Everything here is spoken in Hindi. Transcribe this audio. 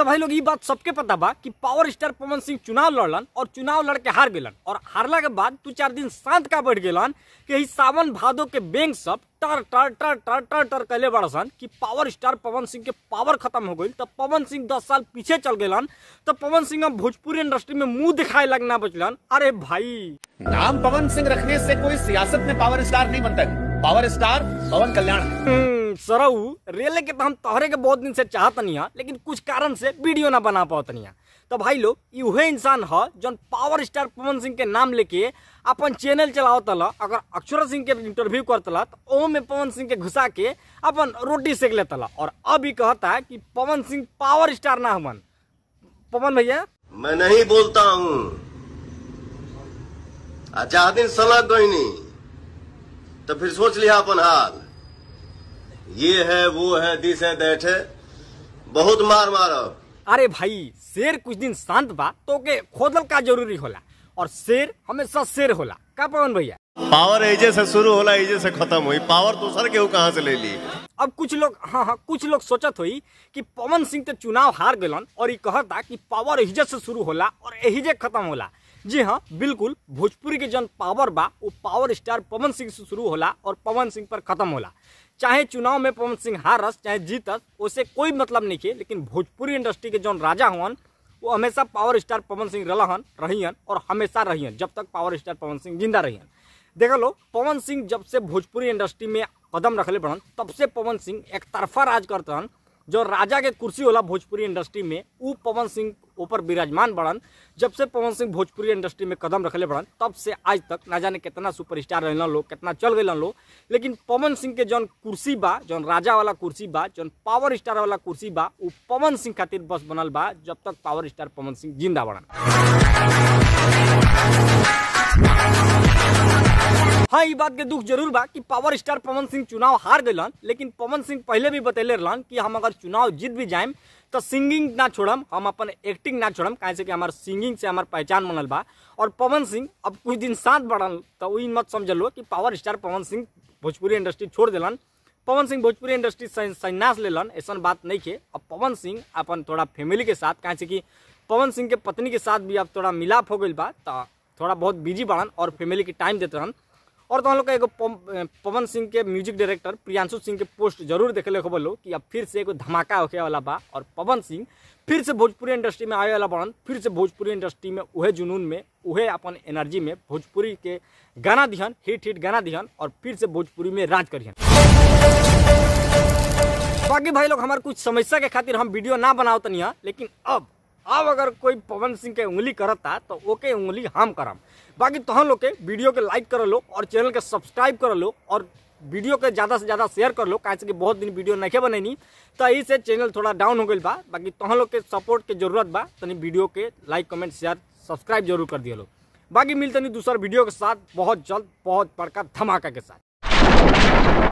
तो भाई लोग ये बात सबके पता बा कि पावर स्टार पवन सिंह चुनाव लड़लन और चुनाव लड़के हार गलन और हारला के बाद दू चार दिन शांत का बैठ गलन कि ही सावन भादो के बैंक सब टर टर टर टर टर टर कैले बड़ा सन कि पावर स्टार पवन सिंह के पावर खत्म हो गई तो पवन सिंह दस साल पीछे चल गलन तो पवन सिंह अब भोजपुरी इंडस्ट्री में मुंह दिखाए लगना बचलन अरे भाई नाम पवन सिंह रखने से कोई सियासत में पावर स्टार नहीं बनता है पावर स्टार पवन कल्याण हम्म, सरऊ रेल के तो हम तोहरे के बहुत दिन से चाहत लेकिन कुछ कारण से वीडियो ना बना पातनी तो भाई लोग इहे इंसान है जौन पावर स्टार पवन सिंह के नाम लेके अपन चैनल चलावत अगर अक्षर सिंह के इंटरव्यू करतला तो में पवन सिंह के घुसा के अपन रोटी सेक लेतला और अब ही कहता है कि पवन सिंह पावर स्टार ना हमन पवन भैया मैं नहीं बोलता हूँ दिन सलाह गई नहीं तो फिर सोच लिया अपन हाल ये है वो है दिस है दैट है बहुत मार मारो अरे भाई शेर कुछ दिन शांत बा तो के खोदल का जरूरी होला और शेर हमेशा शेर होला का पवन भैया पावर एजे से शुरू होला एजे से खत्म हुई पावर दूसर तो के कहा से ले ली अब कुछ लोग हाँ हाँ कुछ लोग सोचत हुई कि पवन सिंह तो चुनाव हार गलन और ये कहता कि पावर एजे से शुरू होला और एहिजे खत्म होला जी हाँ बिल्कुल भोजपुरी के जन पावर बा वो पावर स्टार पवन सिंह से शुरू होला और पवन सिंह पर खत्म होला चाहे चुनाव में पवन सिंह हारस चाहे जीतस उसे कोई मतलब नहीं है लेकिन भोजपुरी इंडस्ट्री के जौन राजा हुआ वो हमेशा पावर स्टार पवन सिंह रहन रहियन और हमेशा रहियन जब तक पावर स्टार पवन सिंह जिंदा रहियन देख लो पवन सिंह जब से भोजपुरी इंडस्ट्री में कदम रखले बढ़न तब से पवन सिंह एक तरफा राज करते हैं जो राजा के कुर्सी होला भोजपुरी इंडस्ट्री में उ पवन सिंह ऊपर विराजमान बढ़न जब से पवन सिंह भोजपुरी इंडस्ट्री में कदम रखले बढ़न तब से आज तक ना जाने कितना सुपरस्टार रहलन लोग कितना चल गए लोग लेकिन पवन सिंह के जौन कुर्सी बा जौन राजा वाला कुर्सी बा जौन पावर स्टार वाला कुर्सी बा उ पवन सिंह खातिर बस बनल बा जब तक पावर स्टार पवन सिंह जिंदा बढ़न हाँ ये बात के दुख जरूर बा कि पावर स्टार पवन सिंह चुनाव हार दिलन लेकिन पवन सिंह पहले भी बतैले रहन कि हम अगर चुनाव जीत भी जाएम तो सिंगिंग ना छोड़म हम अपन एक्टिंग ना छोड़म कहे से कि हमारे सिंगिंग से हमार पहचान बनल बा और पवन सिंह अब कुछ दिन साथ बढ़ल तो वही मत समझ लो कि power star Pawan Singh Bhojpuri industry छोड़ दिलन पवन सिंह भोजपुरी इंडस्ट्री संन्यास लेलन ऐसा बात नहीं है अब पवन सिंह अपन थोड़ा फैमिली के साथ कहे से कि पवन सिंह के पत्नी के साथ भी अब थोड़ा मिलाप हो गई बा तो थोड़ा बहुत बिजी बढ़न और फैमिली के टाइम देते रहन और तुम तो लोग का एगो पवन सिंह के म्यूजिक डायरेक्टर प्रियांशु सिंह के पोस्ट जरूर देखे ले बोलो कि अब फिर से एगो धमाका होके वाला बा और पवन सिंह फिर से भोजपुरी इंडस्ट्री में आए वाला बढ़न फिर से भोजपुरी इंडस्ट्री में उहे जुनून में उहे अपन एनर्जी में भोजपुरी के गाना दिहन हिट हिट गाना दिहन और फिर से भोजपुरी में राज करियन बाकी भाई लोग हमारे कुछ समस्या के खातिर हम वीडियो ना बनाओ तनिया लेकिन अब अब अगर कोई पवन सिंह के उंगली करता तो ओके उंगली हम करम बाकी तहन लोग के वीडियो के लाइक कर लो और चैनल के सब्सक्राइब कर लो और वीडियो के ज़्यादा से ज़्यादा शेयर कर लो कहे कि बहुत दिन वीडियो नहीं बनैनी तो यही से चैनल थोड़ा डाउन हो गई बा बाकी तहन लोग के सपोर्ट के जरूरत बा तनी वीडियो के लाइक कमेंट शेयर सब्सक्राइब जरूर कर दिए लो बाकी मिलते नहीं दूसर वीडियो के साथ बहुत जल्द बहुत बड़का धमाका के साथ